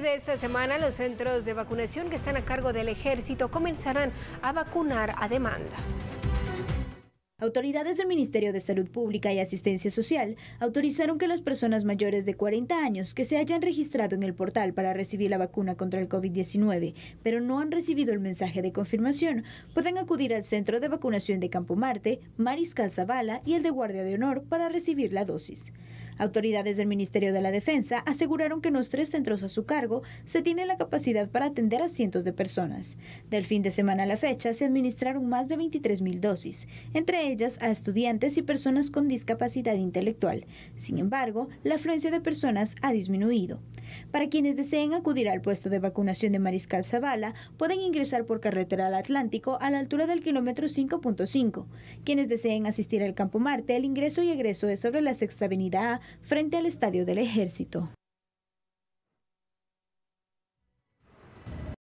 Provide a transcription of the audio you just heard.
de esta semana, los centros de vacunación que están a cargo del ejército comenzarán a vacunar a demanda. Autoridades del Ministerio de Salud Pública y Asistencia Social autorizaron que las personas mayores de 40 años que se hayan registrado en el portal para recibir la vacuna contra el COVID-19, pero no han recibido el mensaje de confirmación, pueden acudir al Centro de Vacunación de Campo Marte, Mariscal Zavala y el de Guardia de Honor para recibir la dosis. Autoridades del Ministerio de la Defensa aseguraron que en los tres centros a su cargo se tiene la capacidad para atender a cientos de personas. Del fin de semana a la fecha se administraron más de 23.000 dosis, entre ellas a estudiantes y personas con discapacidad intelectual. Sin embargo, la afluencia de personas ha disminuido. Para quienes deseen acudir al puesto de vacunación de Mariscal Zavala, pueden ingresar por carretera al Atlántico a la altura del kilómetro 5.5. Quienes deseen asistir al Campo Marte, el ingreso y egreso es sobre la Sexta Avenida A, frente al Estadio del Ejército.